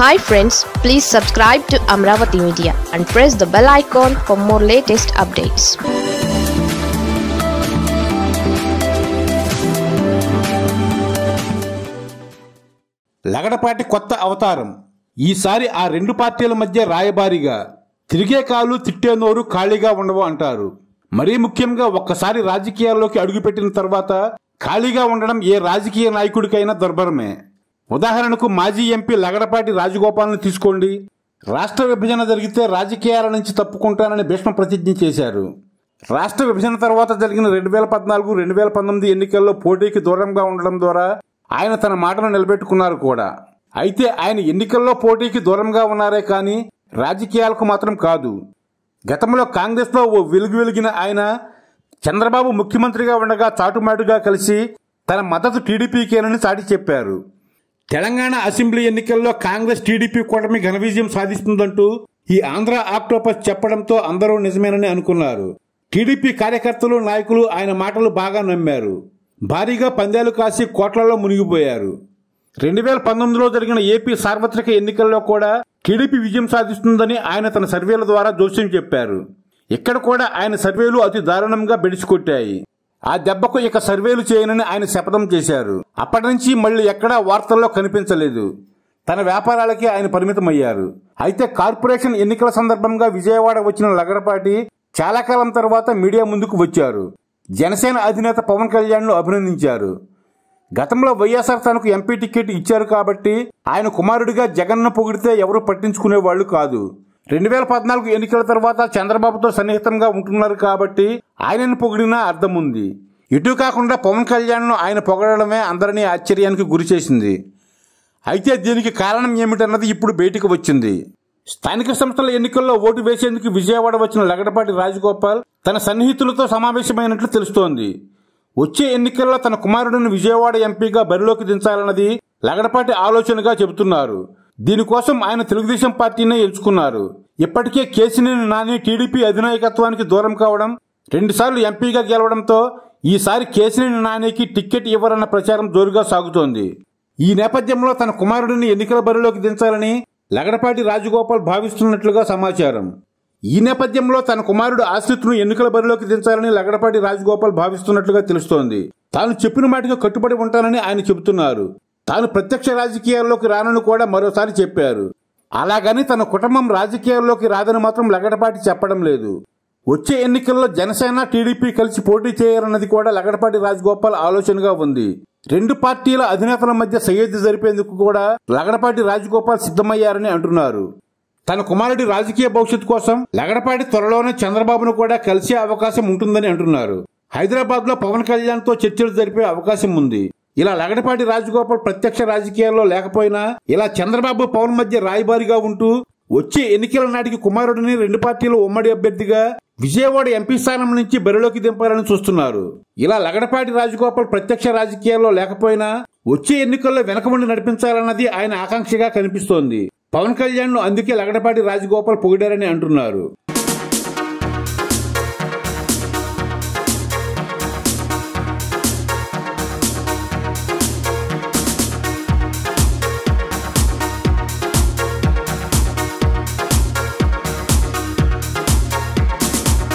hi friends please subscribe to Amaravati media and press the bell icon for more latest updates Lagadapati కొత్త అవతారం ఈసారి ఆ రెండు పార్టీల మధ్య రాయబారిగా తిరిగే కాలు తిట్టే నోరు ఖాళీగా ఉండవు అంటారు మరీ ముఖ్యంగా ఒక్కసారి రాజకీయాల్లోకి అడుగుపెట్టిన తర్వాత ఖాళీగా ఉండడం ఏ రాజకీయ నాయకుడికైనా దుర్భరమే ఉదాహరణకు మాజీ ఎంపీ లగడపాటి రాజగోపాల్ను తీసుకోండి రాష్ట్ర విభజన జరిగితే రాజకీయాల నుంచి తప్పుకుంటానని భీష్మ ప్రతిజ్ఞ చేశారు రాష్ట్ర విభజన తర్వాత జరిగిన రెండు వేల పద్నాలుగు రెండు వేల పంతొమ్మిది ఎన్నికల్లో పోటీకి దూరంగా ఉండడం ద్వారా ఆయన తన మాటను నిలబెట్టుకున్నారు కూడా అయితే ఆయన ఎన్నికల్లో పోటీకి దూరంగా ఉన్నారే కానీ రాజకీయాలకు మాత్రం కాదు గతంలో కాంగ్రెస్లో ఓ వెలుగు వెలిగిన ఆయన చంద్రబాబు ముఖ్యమంత్రిగా ఉండగా చాటుమాటుగా కలిసి తన మద్దతు టీడీపీకేనని చాటి చెప్పారు తెలంగాణ అసెంబ్లీ ఎన్నికల్లో కాంగ్రెస్ టీడీపీ కూటమి ఘన విజయం సాధిస్తుందంటూ ఈ ఆంధ్ర ఆక్టోపస్ చెప్పడంతో అందరూ నిజమేనని అనుకున్నారు టీడీపీ కార్యకర్తలు నాయకులు ఆయన మాటలు బాగా నమ్మారు భారీగా పందాలు కాసి కోట్లలో మునిగిపోయారు రెండు వేల పంతొమ్మిదిలో జరిగిన ఏపీ సార్వత్రిక ఎన్నికల్లో కూడా టీడీపీ విజయం సాధిస్తుందని ఆయన తన సర్వేల ద్వారా జోస్యం చెప్పారు ఇక్కడ కూడా ఆయన సర్వేలు అతి దారుణంగా బెడిచికొట్టాయి ఆ దెబ్బకు ఇక సర్వేలు చేయనని ఆయన శపథం చేశారు అప్పటి నుంచి మళ్ళీ ఎక్కడా వార్తల్లో కనిపించలేదు తన వ్యాపారాలకి ఆయన పరిమితమయ్యారు అయితే కార్పొరేషన్ ఎన్నికల సందర్భంగా విజయవాడ వచ్చిన లగడపాటి చాలా కాలం తర్వాత మీడియా ముందుకు వచ్చారు జనసేన అధినేత పవన్ కళ్యాణ్ను అభినందించారు గతంలో వైఎస్ఆర్ తనకు ఎంపీ టికెట్ ఇచ్చారు కాబట్టి ఆయన కుమారుడిగా జగన్ను పొగిడితే ఎవరూ పట్టించుకునేవాళ్లు కాదు రెండు వేల పద్నాలుగు ఎన్నికల తర్వాత చంద్రబాబుతో సన్నిహితంగా ఉంటున్నారు కాబట్టి ఆయనను పొగిడినా అర్థం ఉంది ఇటు కాకుండా పవన్ కళ్యాణ్ను ఆయన పొగడమే అందరినీ ఆశ్చర్యానికి గురిచేసింది అయితే దీనికి కారణం ఏమిటన్నది ఇప్పుడు బయటకు వచ్చింది స్థానిక సంస్థల ఎన్నికల్లో ఓటు వేసేందుకు విజయవాడ వచ్చిన లగడపాటి రాజగోపాల్ తన సన్నిహితులతో సమావేశమైనట్లు తెలుస్తోంది వచ్చే ఎన్నికల్లో తన కుమారుడిని విజయవాడ ఎంపీగా బరిలోకి దించాలన్నది లగడపాటి ఆలోచనగా చెబుతున్నారు దీనికోసం ఆయన తెలుగుదేశం పార్టీనే ఎంచుకున్నారు ఇప్పటికే కేసినేని నాని టీడీపీ అధినాయకత్వానికి దూరం కావడం రెండుసార్లు ఎంపీగా గెలవడంతో ఈసారి కేసినేని నానికి టిక్కెట్ ఇవ్వరన్న ప్రచారం జోరుగా సాగుతోంది ఈ నేపథ్యంలో తన కుమారుడిని ఎన్నికల బరిలోకి దించాలని లగడపాటి రాజగోపాల్ భావిస్తున్నట్లుగా సమాచారం ఈ నేపథ్యంలో తన కుమారుడు ఆశ్రిత్ను ఎన్నికల బరిలోకి దించాలని లగడపాటి రాజగోపాల్ భావిస్తున్నట్లుగా తెలుస్తోంది తాను చెప్పిన మాటగా కట్టుబడి ఉంటానని ఆయన చెబుతున్నారు తాను ప్రత్యక్ష రాజకీయాల్లోకి రానని కూడా మరోసారి చెప్పారు అలాగని తన కుటుంబం రాజకీయాల్లోకి రాదని మాత్రం లగడపాటి చెప్పడం లేదు వచ్చే ఎన్నికల్లో జనసేన టీడీపీ కలిసి పోటీ చేయాలన్నది కూడా లగడపాటి రాజగోపాల్ ఆలోచనగా ఉంది రెండు పార్టీల అధినేతల మధ్య సయోధ్య జరిపేందుకు కూడా లగడపాటి రాజగోపాల్ సిద్ధమయ్యారని అంటున్నారు తన కుమారుడి రాజకీయ భవిష్యత్తు కోసం లగడపాటి త్వరలోనే చంద్రబాబును కూడా కలిసే అవకాశం ఉంటుందని అంటున్నారు హైదరాబాద్లో పవన్ కళ్యాణ్ తో చర్చలు జరిపే అవకాశం ఉంది ఇలా లగడపాటి రాజగోపాల్ ప్రత్యక్ష రాజకీయాల్లో లేకపోయినా ఇలా చంద్రబాబు పవన్ మధ్య రాయబారిగా ఉంటూ వచ్చే ఎన్నికల నాటికి కుమారుడిని రెండు పార్టీలు ఉమ్మడి అభ్యర్థిగా విజయవాడ ఎంపీ స్థానం నుంచి బరిలోకి దింపాలని చూస్తున్నారు ఇలా లగడపాటి రాజగోపాల్ ప్రత్యక్ష రాజకీయాల్లో లేకపోయినా వచ్చే ఎన్నికల్లో వెనకబడి నడిపించాలన్నది ఆయన ఆకాంక్షగా కనిపిస్తోంది పవన్ కళ్యాణ్ ను అందుకే లగడపాటి రాజగోపాల్ పొగిడారని అంటున్నారు